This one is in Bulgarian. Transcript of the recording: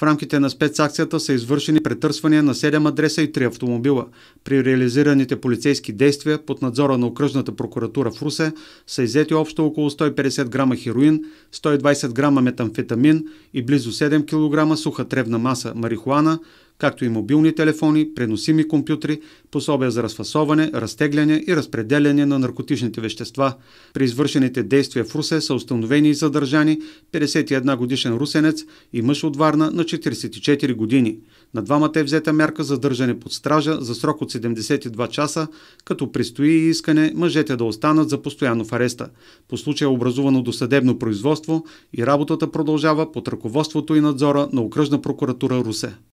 В рамките на спецакцията са извършени претърсвания на 7 адреса и 3 автомобила. При реализираните полицейски действия под надзора на окръжната прокуратура в Русе са иззети общо около 150 грама хероин, 120 грама метамфетамин и близо 7 кг суха тревна маса марихуана, както и мобилни телефони, преносими компютри, пособия за разфасоване, разтегляне и разпределяне на наркотичните вещества. При извършените действия в Русе са установени и задържани 51 годишен русенец и мъж от Варна на 44 години. На двамата е взета мярка за държане под стража за срок от 72 часа, като предстои и искане мъжете да останат за постоянно в ареста. По случая е образувано досъдебно производство и работата продължава под ръководството и надзора на окръжна прокуратура Русе.